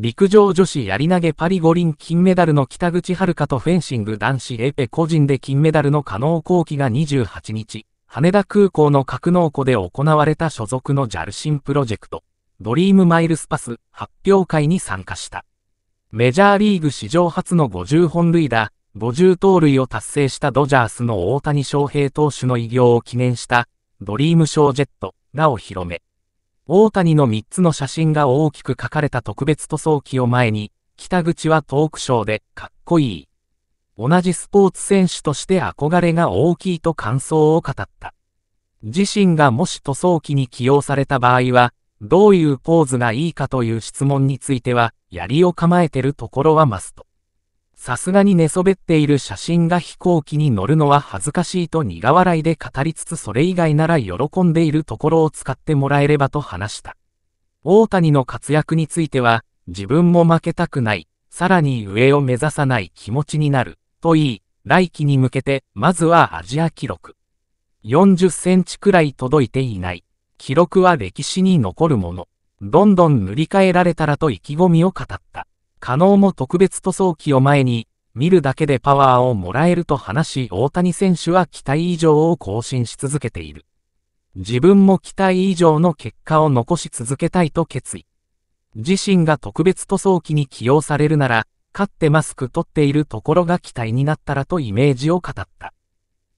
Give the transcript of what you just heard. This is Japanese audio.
陸上女子やり投げパリ五輪金メダルの北口遥とフェンシング男子エペ個人で金メダルの加納幸輝が28日、羽田空港の格納庫で行われた所属の JAL 新プロジェクト、ドリームマイルスパス発表会に参加した。メジャーリーグ史上初の50本塁打、50盗塁を達成したドジャースの大谷翔平投手の偉業を記念した、ドリームショージェットがお披露目。大谷の3つの写真が大きく書かれた特別塗装機を前に、北口はトークショーで、かっこいい。同じスポーツ選手として憧れが大きいと感想を語った。自身がもし塗装機に起用された場合は、どういうポーズがいいかという質問については、槍を構えてるところはマスト。さすがに寝そべっている写真が飛行機に乗るのは恥ずかしいと苦笑いで語りつつそれ以外なら喜んでいるところを使ってもらえればと話した。大谷の活躍については、自分も負けたくない、さらに上を目指さない気持ちになる、と言い、来季に向けて、まずはアジア記録。40センチくらい届いていない。記録は歴史に残るもの。どんどん塗り替えられたらと意気込みを語った。可能も特別塗装機を前に、見るだけでパワーをもらえると話し大谷選手は期待以上を更新し続けている。自分も期待以上の結果を残し続けたいと決意。自身が特別塗装機に起用されるなら、勝ってマスク取っているところが期待になったらとイメージを語った。